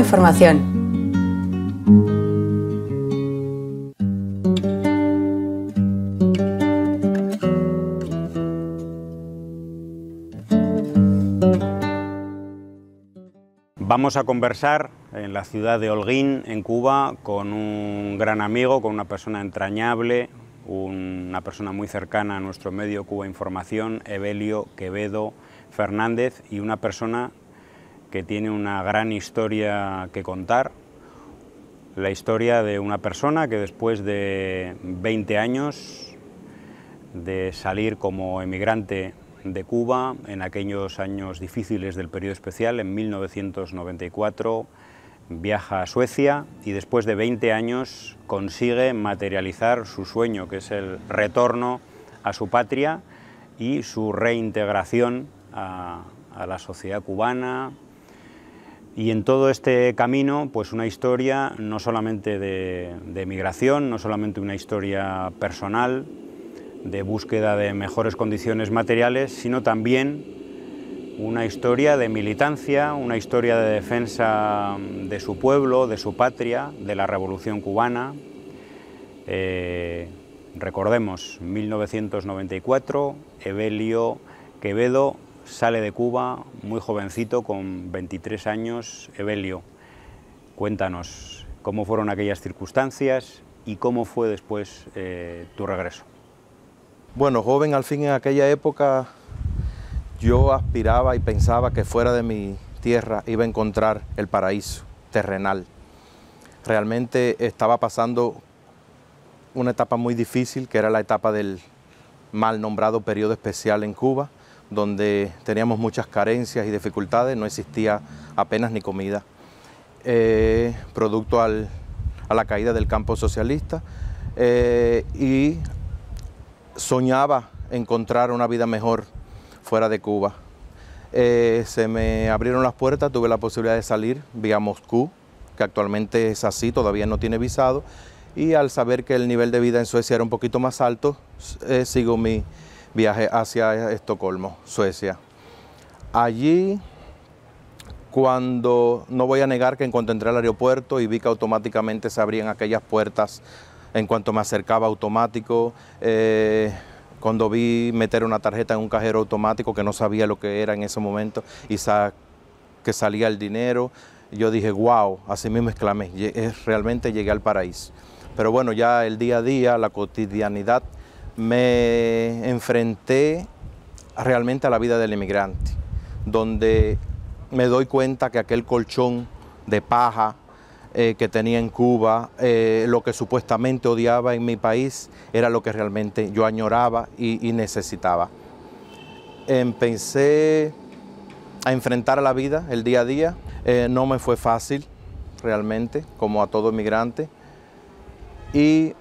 información. Vamos a conversar en la ciudad de Holguín, en Cuba, con un gran amigo, con una persona entrañable, una persona muy cercana a nuestro medio Cuba Información, Evelio Quevedo Fernández, y una persona que tiene una gran historia que contar, la historia de una persona que después de 20 años de salir como emigrante de Cuba en aquellos años difíciles del periodo especial, en 1994, viaja a Suecia y después de 20 años consigue materializar su sueño, que es el retorno a su patria y su reintegración a, a la sociedad cubana, y en todo este camino, pues una historia no solamente de, migración, no solamente una historia personal, de búsqueda de mejores condiciones materiales, sino también una historia de militancia, una historia de defensa de su pueblo, de su patria, de la Revolución cubana. Eh, recordemos, 1994, Evelio Quevedo Sale de Cuba muy jovencito, con 23 años, Evelio. Cuéntanos cómo fueron aquellas circunstancias y cómo fue después eh, tu regreso. Bueno, joven, al fin en aquella época yo aspiraba y pensaba que fuera de mi tierra iba a encontrar el paraíso terrenal. Realmente estaba pasando una etapa muy difícil, que era la etapa del mal nombrado periodo especial en Cuba, donde teníamos muchas carencias y dificultades, no existía apenas ni comida. Eh, producto al, a la caída del campo socialista eh, y soñaba encontrar una vida mejor fuera de Cuba. Eh, se me abrieron las puertas, tuve la posibilidad de salir vía Moscú, que actualmente es así, todavía no tiene visado, y al saber que el nivel de vida en Suecia era un poquito más alto, sigo mi, viaje hacia Estocolmo, Suecia. Allí, cuando no voy a negar que en cuanto entré al aeropuerto y vi que automáticamente se abrían aquellas puertas, en cuanto me acercaba automático, eh, cuando vi meter una tarjeta en un cajero automático que no sabía lo que era en ese momento y que salía el dinero, yo dije, wow, así mismo exclamé, realmente llegué al paraíso. Pero bueno, ya el día a día, la cotidianidad me enfrenté realmente a la vida del inmigrante, donde me doy cuenta que aquel colchón de paja eh, que tenía en Cuba, eh, lo que supuestamente odiaba en mi país, era lo que realmente yo añoraba y, necesitaba. Empecé a enfrentar a la vida el día a día. Eh, no me fue fácil, realmente, como a todo inmigrante. Y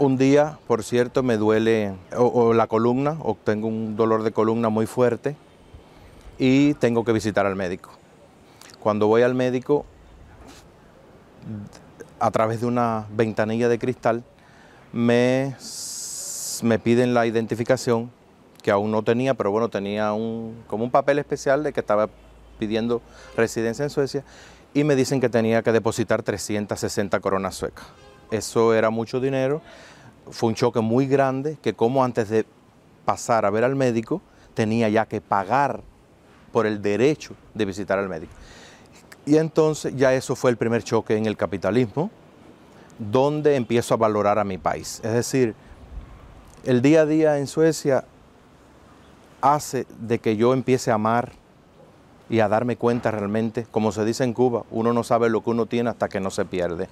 un día, por cierto, me duele o, la columna o tengo un dolor de columna muy fuerte y tengo que visitar al médico. Cuando voy al médico, a través de una ventanilla de cristal, me, me piden la identificación, que aún no tenía, pero bueno, tenía un, como un papel especial de que estaba pidiendo residencia en Suecia, y me dicen que tenía que depositar 360 coronas suecas. Eso era mucho dinero. Fue un choque muy grande que como antes de pasar a ver al médico, tenía ya que pagar por el derecho de visitar al médico. Y entonces ya eso fue el primer choque en el capitalismo, donde empiezo a valorar a mi país. Es decir, el día a día en Suecia hace de que yo empiece a amar y a darme cuenta realmente, como se dice en Cuba, uno no sabe lo que uno tiene hasta que no se pierde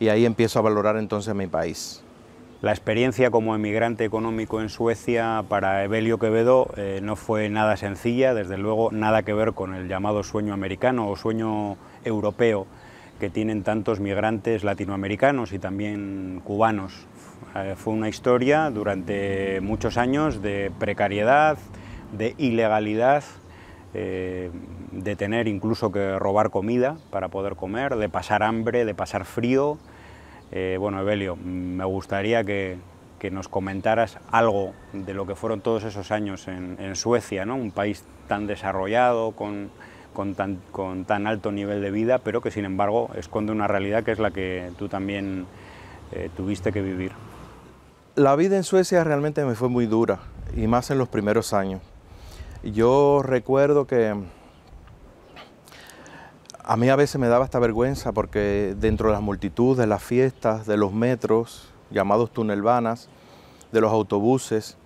y ahí empiezo a valorar entonces mi país. La experiencia como emigrante económico en Suecia para Evelio Quevedo eh, no fue nada sencilla, desde luego nada que ver con el llamado sueño americano o sueño europeo que tienen tantos migrantes latinoamericanos y también cubanos. Eh, fue una historia durante muchos años de precariedad, de ilegalidad, eh, de tener incluso que robar comida para poder comer, de pasar hambre, de pasar frío. Eh, bueno, Evelio, me gustaría que, que, nos comentaras algo de lo que fueron todos esos años en, Suecia, ¿no? un país tan desarrollado, con, con, tan, con, tan, alto nivel de vida, pero que sin embargo esconde una realidad que es la que tú también eh, tuviste que vivir. La vida en Suecia realmente me fue muy dura, y más en los primeros años. Yo recuerdo que a mí a veces me daba esta vergüenza porque dentro de las multitudes, de las fiestas, de los metros, llamados vanas, de los autobuses,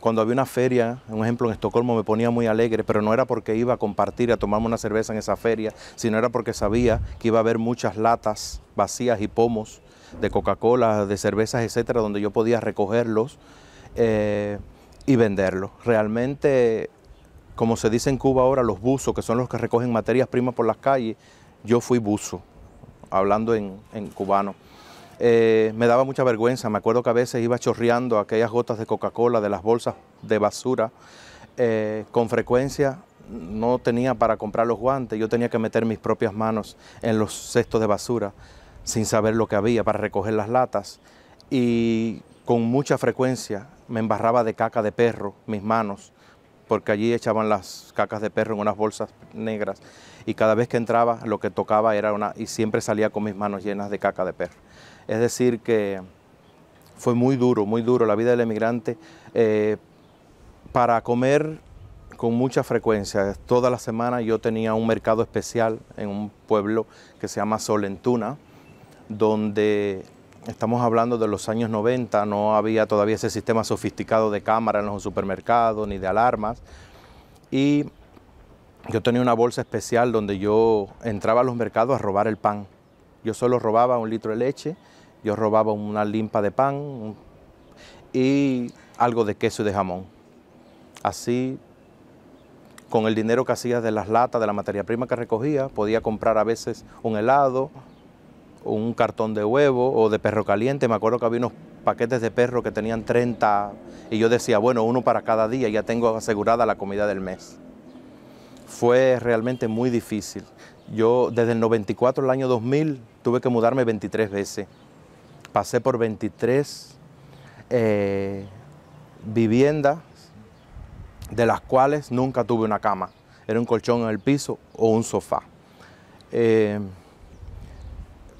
cuando había una feria, un ejemplo en Estocolmo, me ponía muy alegre, pero no era porque iba a compartir, a tomarme una cerveza en esa feria, sino era porque sabía que iba a haber muchas latas vacías y pomos de Coca-Cola, de cervezas, etcétera, donde yo podía recogerlos eh, y venderlos. Realmente como se dice en Cuba ahora, los buzos, que son los que recogen materias primas por las calles, yo fui buzo, hablando en, cubano. Eh, me daba mucha vergüenza, me acuerdo que a veces iba chorreando aquellas gotas de Coca-Cola de las bolsas de basura. Eh, con frecuencia no tenía para comprar los guantes, yo tenía que meter mis propias manos en los cestos de basura sin saber lo que había para recoger las latas y con mucha frecuencia me embarraba de caca de perro mis manos porque allí echaban las cacas de perro en unas bolsas negras y cada vez que entraba lo que tocaba era una, y siempre salía con mis manos llenas de caca de perro. Es decir que fue muy duro, muy duro la vida del emigrante eh, para comer con mucha frecuencia. Toda la semana yo tenía un mercado especial en un pueblo que se llama Solentuna, donde estamos hablando de los años 90, no había todavía ese sistema sofisticado de cámaras en los supermercados ni de alarmas. Y yo tenía una bolsa especial donde yo entraba a los mercados a robar el pan. Yo solo robaba un litro de leche, yo robaba una limpa de pan y algo de queso y de jamón. Así, con el dinero que hacía de las latas, de la materia prima que recogía, podía comprar a veces un helado, un cartón de huevo o de perro caliente. Me acuerdo que había unos paquetes de perro que tenían 30 y yo decía, bueno, uno para cada día, ya tengo asegurada la comida del mes. Fue realmente muy difícil. Yo desde el 94 al año 2000 tuve que mudarme 23 veces. Pasé por 23 eh, viviendas de las cuales nunca tuve una cama. Era un colchón en el piso o un sofá. Eh,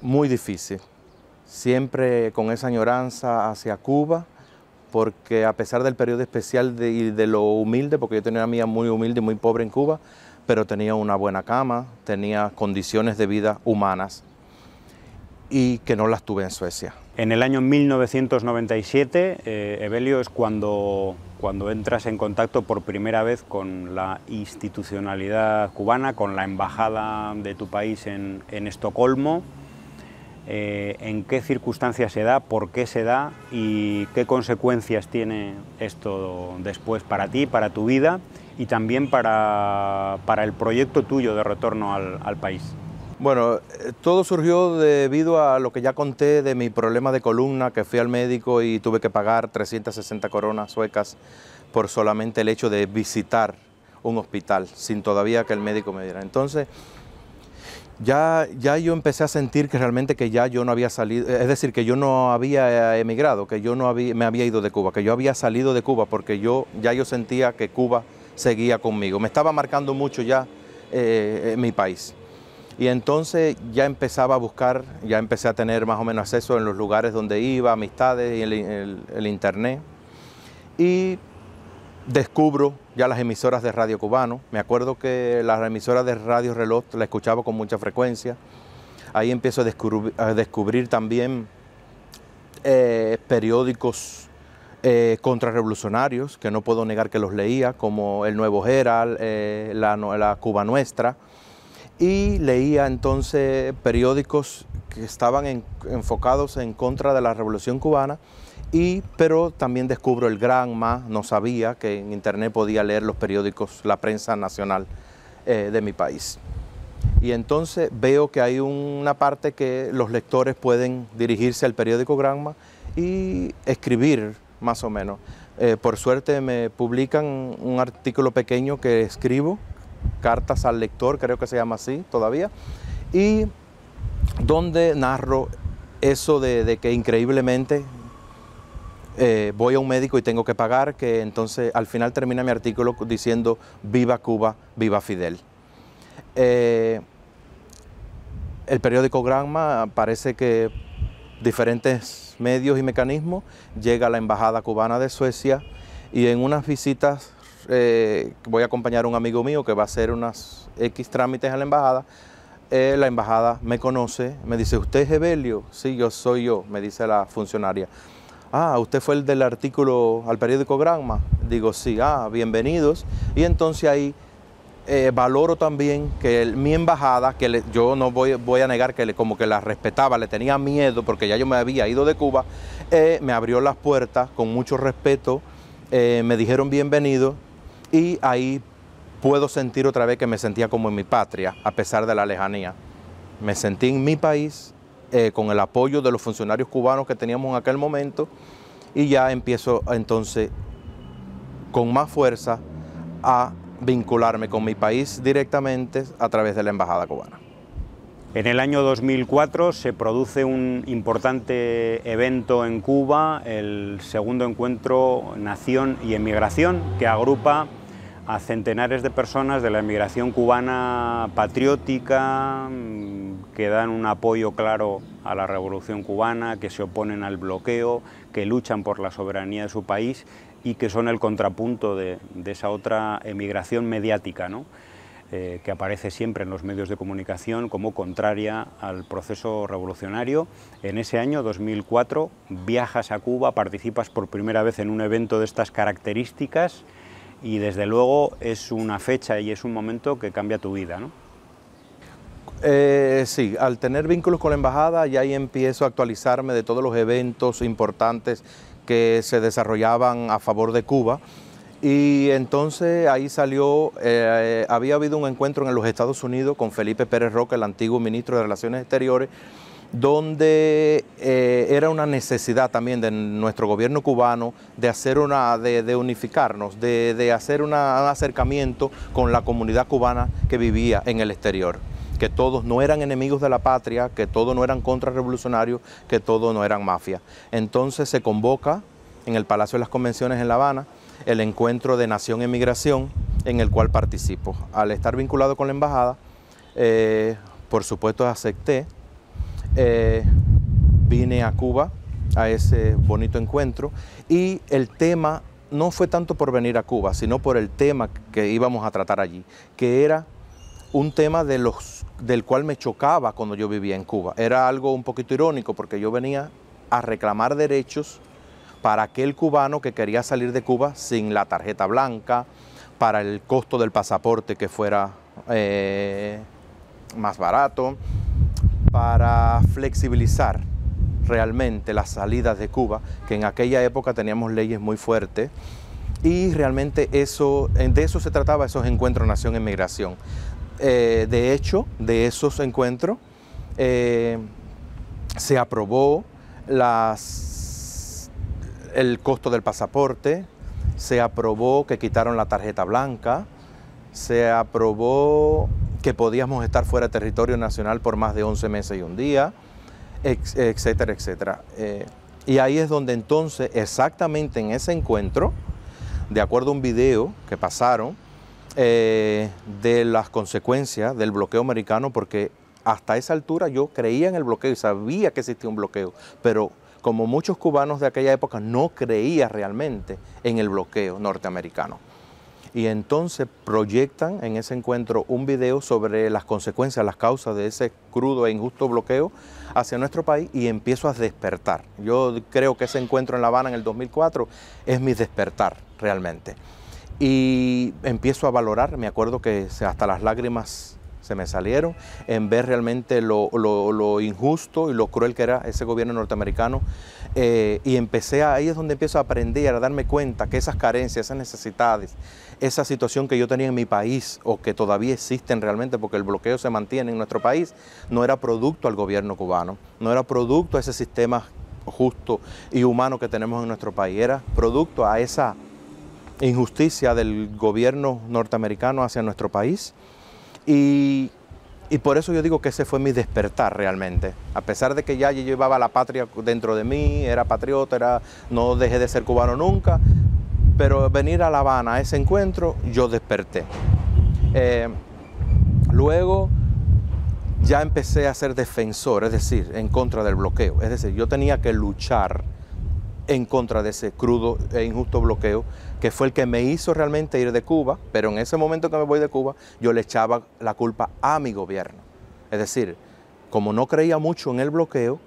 muy difícil, siempre con esa añoranza hacia Cuba, porque a pesar del periodo especial de, y de lo humilde, porque yo tenía una mía muy humilde, muy pobre en Cuba, pero tenía una buena cama, tenía condiciones de vida humanas y que no las tuve en Suecia. En el año 1997, eh, Evelio, es cuando, cuando entras en contacto por primera vez con la institucionalidad cubana, con la embajada de tu país en, en Estocolmo. Eh, en qué circunstancias se da, por qué se da y qué consecuencias tiene esto después para ti, para tu vida y también para, el proyecto tuyo de retorno al, al país. Bueno, eh, todo surgió debido a lo que ya conté de mi problema de columna, que fui al médico y tuve que pagar 360 coronas suecas por solamente el hecho de visitar un hospital, sin todavía que el médico me diera. Entonces, ya, ya yo empecé a sentir que realmente que ya yo no había salido, es decir, que yo no había eh, emigrado, que yo no había, me había ido de Cuba, que yo había salido de Cuba porque yo ya yo sentía que Cuba seguía conmigo. Me estaba marcando mucho ya eh, mi país. Y entonces ya empezaba a buscar, ya empecé a tener más o menos acceso en los lugares donde iba, amistades y el, el internet. Y descubro ya las emisoras de radio cubano. Me acuerdo que las emisoras de radio reloj la escuchaba con mucha frecuencia. Ahí empiezo a descubrir, también eh, periódicos eh, contrarrevolucionarios, que no puedo negar que los leía, como El Nuevo Herald, eh, la, Cuba Nuestra. Y leía entonces periódicos que estaban enfocados en contra de la revolución cubana y, pero también descubro el Granma, no sabía que en internet podía leer los periódicos, la prensa nacional eh, de mi país. Y entonces veo que hay una parte que los lectores pueden dirigirse al periódico Granma y escribir más o menos. Eh, por suerte me publican un artículo pequeño que escribo, Cartas al Lector, creo que se llama así todavía, y donde narro eso de que increíblemente eh, voy a un médico y tengo que pagar, que entonces al final termina mi artículo diciendo viva Cuba, viva Fidel. Eh, el periódico Granma parece que diferentes medios y mecanismos llega a la Embajada Cubana de Suecia y en unas visitas eh, voy a acompañar a un amigo mío que va a hacer unas X trámites a la embajada. la embajada me conoce, me dice, ¿usted es Evelio? Sí, yo soy yo, me dice la funcionaria. Ah, usted fue el del artículo al periódico Granma. Digo, sí, ah, bienvenidos. Y entonces ahí eh, valoro también que mi embajada, que yo no voy, voy, a negar que como que la respetaba, le tenía miedo porque ya yo me había ido de Cuba, eh, me abrió las puertas con mucho respeto, eh, me dijeron bienvenido y ahí puedo sentir otra vez que me sentía como en mi patria, a pesar de la lejanía. Me sentí en mi país eh, con el apoyo de los funcionarios cubanos que teníamos en aquel momento y ya empiezo entonces con más fuerza a vincularme con mi país directamente a través de la Embajada cubana. En el año 2004 se produce un importante evento en Cuba, el segundo encuentro Nación y Emigración, que agrupa a centenares de personas de la emigración cubana patriótica mm, que dan un apoyo claro a la revolución cubana, que se oponen al bloqueo, que luchan por la soberanía de su país y que son el contrapunto de, esa otra emigración mediática, eh, que aparece siempre en los medios de comunicación como contraria al proceso revolucionario. En ese año, 2004, viajas a Cuba, participas por primera vez en un evento de estas características, y desde luego es una fecha y es un momento que cambia tu vida. ¿no? Eh, sí, al tener vínculos con la embajada ya ahí empiezo a actualizarme de todos los eventos importantes que se desarrollaban a favor de Cuba. Y entonces ahí salió, eh, había habido un encuentro en los Estados Unidos con Felipe Pérez Roca, el antiguo ministro de Relaciones Exteriores, donde eh, era una necesidad también de nuestro gobierno cubano de hacer una, de, unificarnos, de, hacer un acercamiento con la comunidad cubana que vivía en el exterior que todos no eran enemigos de la patria, que todos no eran contrarrevolucionarios, que todos no eran mafia. Entonces se convoca en el Palacio de las Convenciones en La Habana el encuentro de Nación emigración Migración, en el cual participo. Al estar vinculado con la embajada, eh, por supuesto acepté eh, vine a Cuba a ese bonito encuentro y el tema no fue tanto por venir a Cuba, sino por el tema que íbamos a tratar allí, que era un tema de los, del cual me chocaba cuando yo vivía en Cuba. Era algo un poquito irónico porque yo venía a reclamar derechos para aquel cubano que quería salir de Cuba sin la tarjeta blanca, para el costo del pasaporte que fuera eh, más barato, para flexibilizar realmente las salidas de Cuba, que en aquella época teníamos leyes muy fuertes. Y realmente eso, de eso se trataba esos encuentros Nación inmigración eh, de hecho, de esos encuentros eh, se aprobó las, el costo del pasaporte, se aprobó que quitaron la tarjeta blanca, se aprobó que podíamos estar fuera de territorio nacional por más de 11 meses y un día, etcétera, etcétera. Eh, y ahí es donde entonces, exactamente en ese encuentro, de acuerdo a un video que pasaron, eh, de las consecuencias del bloqueo americano, porque hasta esa altura yo creía en el bloqueo y sabía que existía un bloqueo, pero como muchos cubanos de aquella época no creía realmente en el bloqueo norteamericano y entonces proyectan en ese encuentro un video sobre las consecuencias, las causas de ese crudo e injusto bloqueo hacia nuestro país y empiezo a despertar. Yo creo que ese encuentro en La Habana en el 2004 es mi despertar realmente. Y empiezo a valorar, me acuerdo que hasta las lágrimas este, me salieron, en ver realmente lo, injusto y lo cruel que era ese gobierno norteamericano. Eh, y empecé ahí es donde empiezo a aprender, a darme cuenta que esas carencias, esas necesidades, esa situación que yo tenía en mi país o que todavía existen realmente porque el bloqueo se mantiene en nuestro país, no era producto al gobierno cubano, no era producto a ese sistema justo y humano que tenemos en nuestro país, era producto a esa injusticia del gobierno norteamericano hacia nuestro país y, por eso yo digo que ese fue mi despertar realmente. A pesar de que ya llevaba la patria dentro de mí, era patriota, no dejé de ser cubano nunca, pero venir a La Habana a ese encuentro, yo desperté. Eh, luego ya empecé a ser defensor, es decir, en contra del bloqueo. Es decir, yo tenía que luchar en contra de ese crudo e injusto bloqueo que fue el que me hizo realmente ir de Cuba, pero en ese momento que me voy de Cuba, yo le echaba la culpa a mi gobierno. Es decir, como no creía mucho en el bloqueo,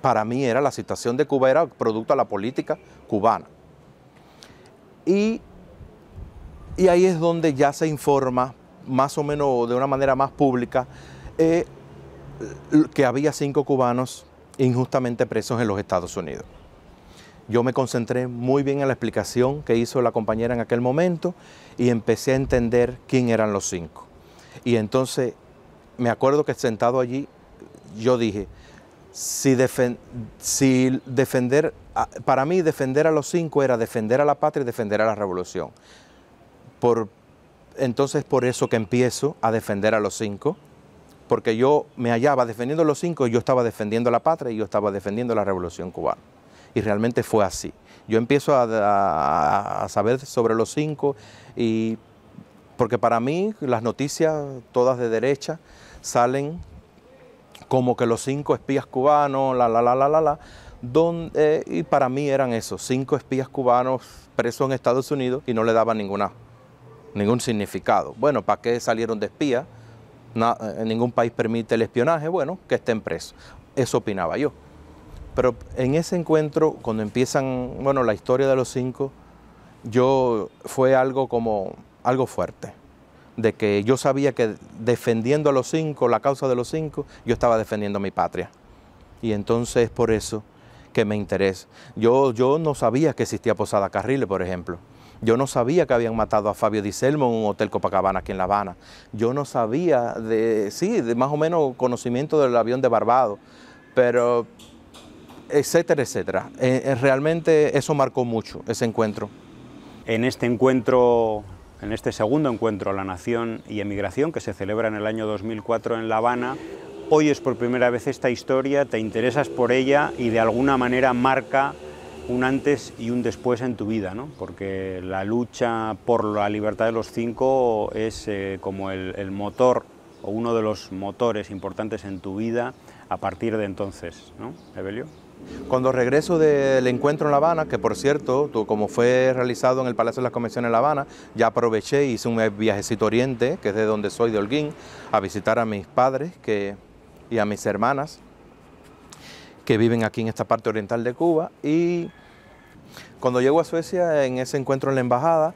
para mí era la situación de Cuba, era producto de la política cubana. Y, ahí es donde ya se informa, más o menos de una manera más pública, eh, que había cinco cubanos injustamente presos en los Estados Unidos. Yo me concentré muy bien en la explicación que hizo la compañera en aquel momento y empecé a entender quién eran los cinco. Y entonces me acuerdo que sentado allí yo dije, si, defender, para mí defender a los cinco era defender a la patria y defender a la revolución. Por, entonces por eso que empiezo a defender a los cinco, porque yo me hallaba defendiendo a los cinco yo estaba defendiendo a la patria y yo estaba defendiendo a la revolución cubana y realmente fue así. Yo empiezo a, saber sobre los cinco y porque para mí las noticias todas de derecha salen como que los cinco espías cubanos, la, la, la, la, la, la, donde, eh, y para mí eran esos, cinco espías cubanos presos en Estados Unidos y no le daban ninguna, ningún significado. Bueno, ¿para qué salieron de espías? Eh, ningún país permite el espionaje, bueno, que estén presos. Eso opinaba yo. Pero en ese encuentro, cuando empiezan, bueno, la historia de los cinco, yo fue algo como algo fuerte, de que yo sabía que defendiendo a los cinco, la causa de los cinco, yo estaba defendiendo a mi patria. Y entonces es por eso que me interesa. Yo, yo no sabía que existía Posada Carriles, por ejemplo. Yo no sabía que habían matado a Fabio Diselmo en un hotel Copacabana aquí en La Habana. Yo no sabía de, sí, de más o menos conocimiento del avión de Barbados, pero etcétera, etcétera. Eh, eh, realmente eso marcó mucho, ese encuentro. En este encuentro, en este segundo encuentro, La Nación y Emigración, que se celebra en el año 2004 en La Habana, hoy es por primera vez esta historia, te interesas por ella y de alguna manera marca un antes y un después en tu vida, ¿no? porque la lucha por la libertad de los cinco es eh, como el, motor o uno de los motores importantes en tu vida a partir de entonces, ¿no, Evelio? Cuando regreso del encuentro en La Habana, que por cierto, como fue realizado en el Palacio de las Comisiones de La Habana, ya aproveché y hice un viajecito oriente, que es de donde soy, de Holguín, a visitar a mis padres y a mis hermanas que viven aquí en esta parte oriental de Cuba. Y cuando llego a Suecia, en ese encuentro en la embajada,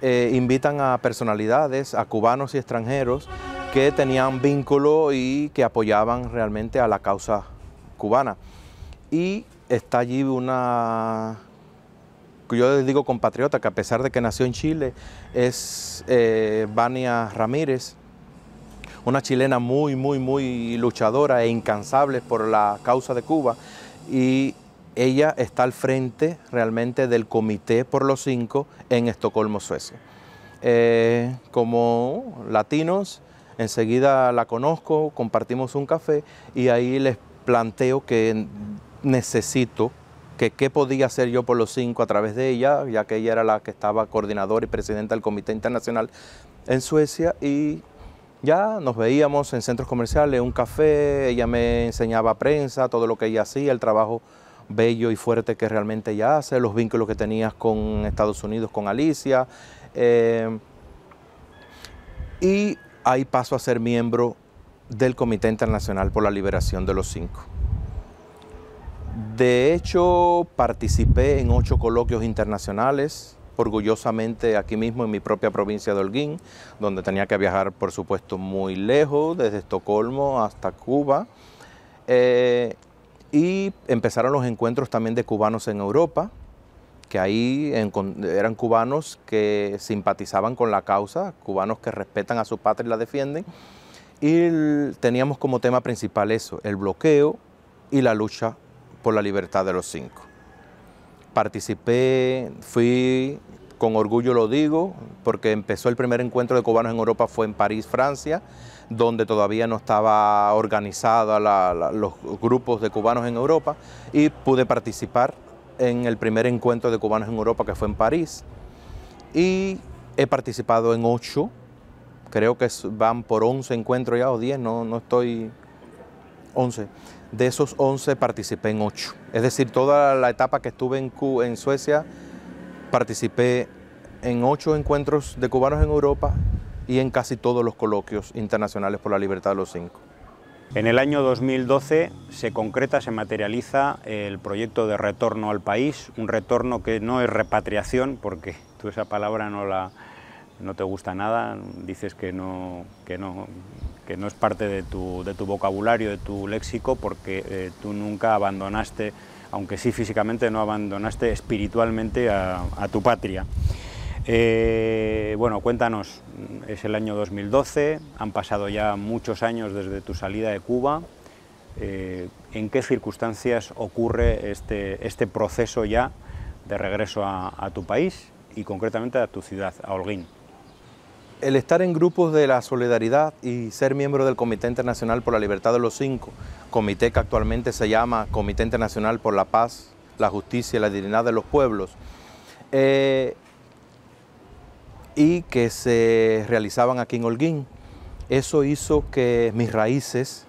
eh, invitan a personalidades, a cubanos y extranjeros que tenían vínculo y que apoyaban realmente a la causa cubana y está allí una, yo les digo compatriota, que a pesar de que nació en Chile, es eh, Vania Ramírez, una chilena muy, muy, muy luchadora e incansable por la causa de Cuba. Y ella está al frente realmente del Comité por los Cinco en Estocolmo, Suecia. Eh, como latinos, enseguida la conozco, compartimos un café y ahí les planteo que necesito, que qué podía hacer yo por los cinco a través de ella, ya que ella era la que estaba coordinadora y presidenta del Comité Internacional en Suecia y ya nos veíamos en centros comerciales, un café, ella me enseñaba prensa, todo lo que ella hacía, el trabajo bello y fuerte que realmente ella hace, los vínculos que tenías con Estados Unidos, con Alicia. Eh, y ahí paso a ser miembro del Comité Internacional por la Liberación de los Cinco. De hecho, participé en ocho coloquios internacionales, orgullosamente aquí mismo en mi propia provincia de Holguín, donde tenía que viajar, por supuesto, muy lejos, desde Estocolmo hasta Cuba. Eh, y empezaron los encuentros también de cubanos en Europa, que ahí eran cubanos que simpatizaban con la causa, cubanos que respetan a su patria y la defienden. Y teníamos como tema principal eso, el bloqueo y la lucha por la libertad de los cinco. Participé, fui, con orgullo lo digo, porque empezó el primer encuentro de cubanos en Europa, fue en París, Francia, donde todavía no estaba organizada los grupos de cubanos en Europa, y pude participar en el primer encuentro de cubanos en Europa, que fue en París, y he participado en ocho, creo que van por once encuentros ya, o diez, no, no estoy... once de esos 11 participé en 8. Es decir, toda la etapa que estuve en, en Suecia, participé en 8 encuentros de cubanos en Europa y en casi todos los coloquios internacionales por la libertad de los cinco. En el año 2012 se concreta, se materializa el proyecto de retorno al país, un retorno que no es repatriación, porque tú esa palabra no, la, no te gusta nada, dices que no, que no que no es parte de tu, vocabulario, de tu léxico, porque eh, tú nunca abandonaste, aunque sí físicamente, no abandonaste espiritualmente a, tu patria. Eh, bueno, cuéntanos, es el año 2012, han pasado ya muchos años desde tu salida de Cuba. Eh, ¿En qué circunstancias ocurre este, este proceso ya de regreso a tu país y concretamente a tu ciudad, a Holguín? el estar en grupos de la solidaridad y ser miembro del Comité Internacional por la Libertad de los Cinco, comité que actualmente se llama Comité Internacional por la Paz, la Justicia y la Dignidad de los Pueblos, eh, y que se realizaban aquí en Holguín. Eso hizo que mis raíces,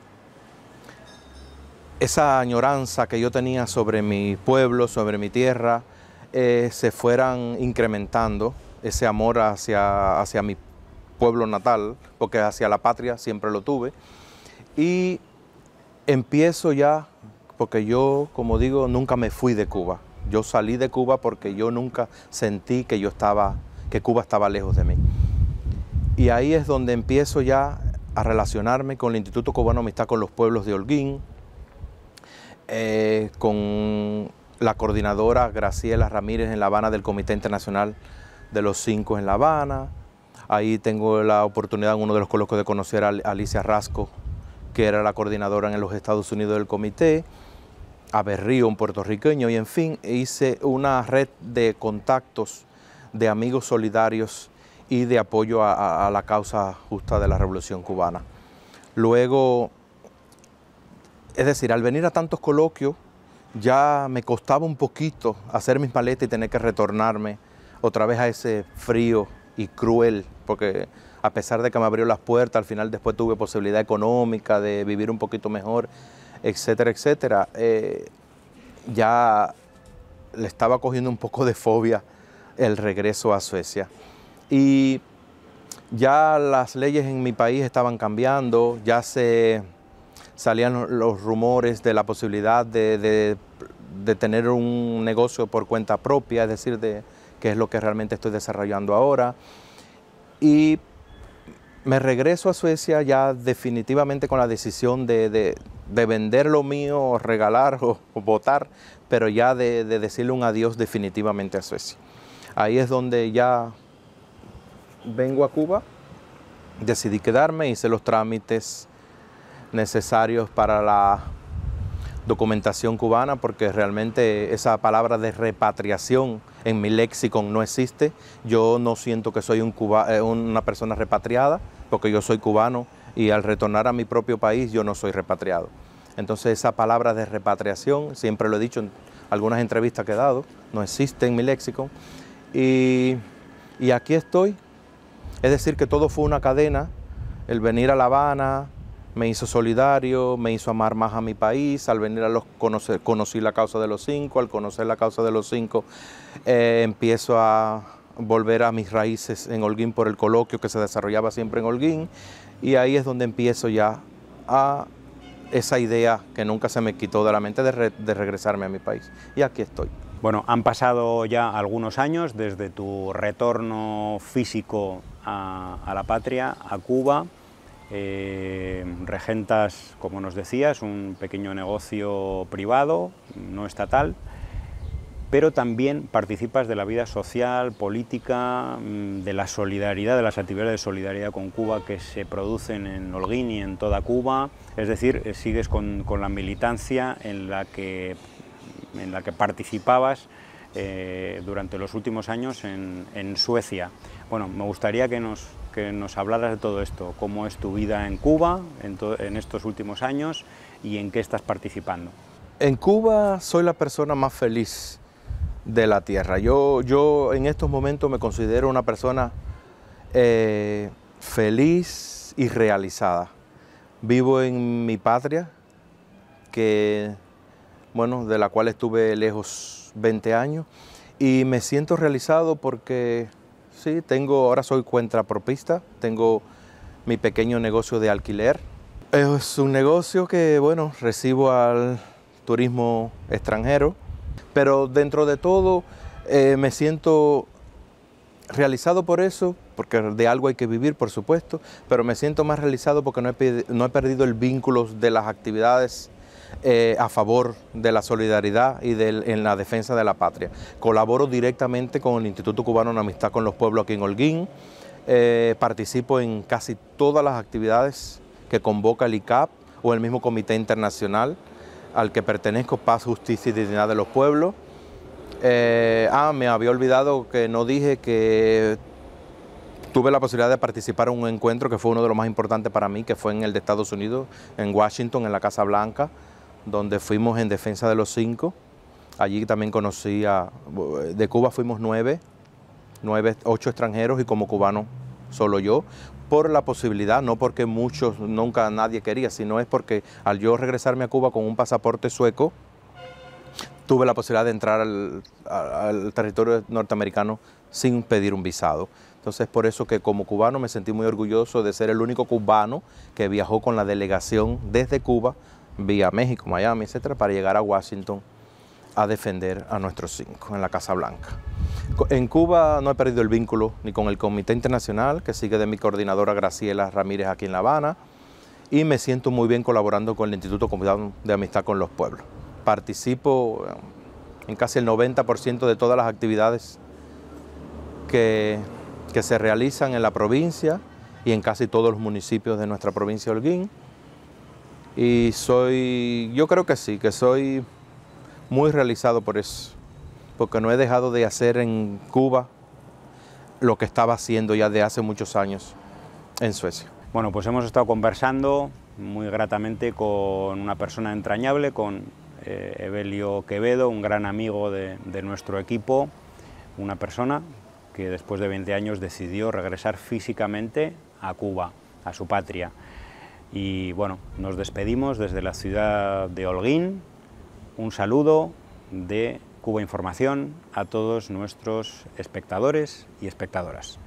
esa añoranza que yo tenía sobre mi pueblo, sobre mi tierra, eh, se fueran incrementando, ese amor hacia, hacia mi pueblo pueblo natal, porque hacia la patria siempre lo tuve. Y empiezo ya, porque yo, como digo, nunca me fui de Cuba. Yo salí de Cuba porque yo nunca sentí que yo estaba, que Cuba estaba lejos de mí. Y ahí es donde empiezo ya a relacionarme con el Instituto Cubano Amistad con los Pueblos de Holguín, eh, con la coordinadora Graciela Ramírez en La Habana del Comité Internacional de los Cinco en La Habana, Ahí tengo la oportunidad en uno de los coloquios de conocer a Alicia Rasco, que era la coordinadora en los Estados Unidos del comité, a Berrío, un puertorriqueño, y en fin, hice una red de contactos de amigos solidarios y de apoyo a, la causa justa de la Revolución Cubana. Luego, es decir, al venir a tantos coloquios, ya me costaba un poquito hacer mis maletas y tener que retornarme otra vez a ese frío y cruel porque a pesar de que me abrió las puertas, al final después tuve posibilidad económica de vivir un poquito mejor, etcétera, etcétera. Eh, ya le estaba cogiendo un poco de fobia el regreso a Suecia. Y ya las leyes en mi país estaban cambiando, ya se salían los rumores de la posibilidad de, de tener un negocio por cuenta propia, es decir, de qué es lo que realmente estoy desarrollando ahora. Y me regreso a Suecia ya definitivamente con la decisión de, vender lo mío, o regalar o, votar, pero ya de decirle un adiós definitivamente a Suecia. Ahí es donde ya vengo a Cuba, decidí quedarme, hice los trámites necesarios para la documentación cubana, porque realmente esa palabra de repatriación en mi léxico no existe. Yo no siento que soy un eh, una persona repatriada, porque yo soy cubano y al retornar a mi propio país yo no soy repatriado. Entonces esa palabra de repatriación, siempre lo he dicho en algunas entrevistas que he dado, no existe en mi léxico. y aquí estoy. Es decir, que todo fue una cadena, el venir a La Habana, me hizo solidario, me hizo amar más a mi país, al venir a los conocer, conocí la causa de los cinco, al conocer la causa de los cinco, eh, empiezo a volver a mis raíces en Holguín por el coloquio que se desarrollaba siempre en Holguín y ahí es donde empiezo ya a esa idea que nunca se me quitó de la mente de, regresarme a mi país y aquí estoy. Bueno, han pasado ya algunos años desde tu retorno físico a la patria, a Cuba, eh, regentas, como nos decías, un pequeño negocio privado, no estatal, pero también participas de la vida social, política, mm, de la solidaridad, de las actividades de solidaridad con Cuba que se producen en Holguín y en toda Cuba. Es decir, eh, sigues con, la militancia en la que, participabas eh, durante los últimos años en Suecia. Bueno, me gustaría que nos que nos hablaras de todo esto, cómo es tu vida en Cuba en, estos últimos años y en qué estás participando. En Cuba soy la persona más feliz de la tierra. Yo, yo en estos momentos me considero una persona eh, feliz y realizada. Vivo en mi patria, que, bueno, de la cual estuve lejos 20 años, y me siento realizado porque Sí, tengo, ahora soy propista, tengo mi pequeño negocio de alquiler. Es un negocio que, bueno, recibo al turismo extranjero, pero dentro de todo eh, me siento realizado por eso, porque de algo hay que vivir, por supuesto, pero me siento más realizado porque no he, no he perdido el vínculo de las actividades eh, a favor de la solidaridad y en la defensa de la patria. Colaboro directamente con el Instituto Cubano en Amistad con los Pueblos aquí en Holguín. Eh, participo en casi todas las actividades que convoca el ICAP o el mismo Comité Internacional al que pertenezco, Paz, Justicia y Dignidad de los Pueblos. Eh, ah, me había olvidado que no dije que tuve la posibilidad de participar en un encuentro que fue uno de los más importantes para mí, que fue en el de Estados Unidos, en Washington, en la Casa Blanca donde fuimos en defensa de los cinco. Allí también conocí a, de Cuba fuimos nueve, nueve, ocho extranjeros y como cubano solo yo, por la posibilidad, no porque muchos, nunca nadie quería, sino es porque al yo regresarme a Cuba con un pasaporte sueco, tuve la posibilidad de entrar al, al territorio norteamericano sin pedir un visado. Entonces por eso que como cubano me sentí muy orgulloso de ser el único cubano que viajó con la delegación desde Cuba vía México, Miami, etcétera, para llegar a Washington a defender a nuestros cinco en la Casa Blanca. En Cuba no he perdido el vínculo ni con el Comité Internacional, que sigue de mi coordinadora Graciela Ramírez aquí en La Habana, y me siento muy bien colaborando con el Instituto Comunidad de Amistad con los Pueblos. Participo eh, en casi el 90% de todas las actividades que, se realizan en la provincia y en casi todos los municipios de nuestra provincia de Holguín y soy, yo creo que sí, que soy muy realizado por eso, porque no he dejado de hacer en Cuba lo que estaba haciendo ya de hace muchos años en Suecia. Bueno, pues hemos estado conversando muy gratamente con una persona entrañable, con eh, Evelio Quevedo, un gran amigo de nuestro equipo, una persona que después de 20 años decidió regresar físicamente a Cuba, a su patria. Y bueno, nos despedimos desde la ciudad de Holguín. Un saludo de Cuba Información a todos nuestros espectadores y espectadoras.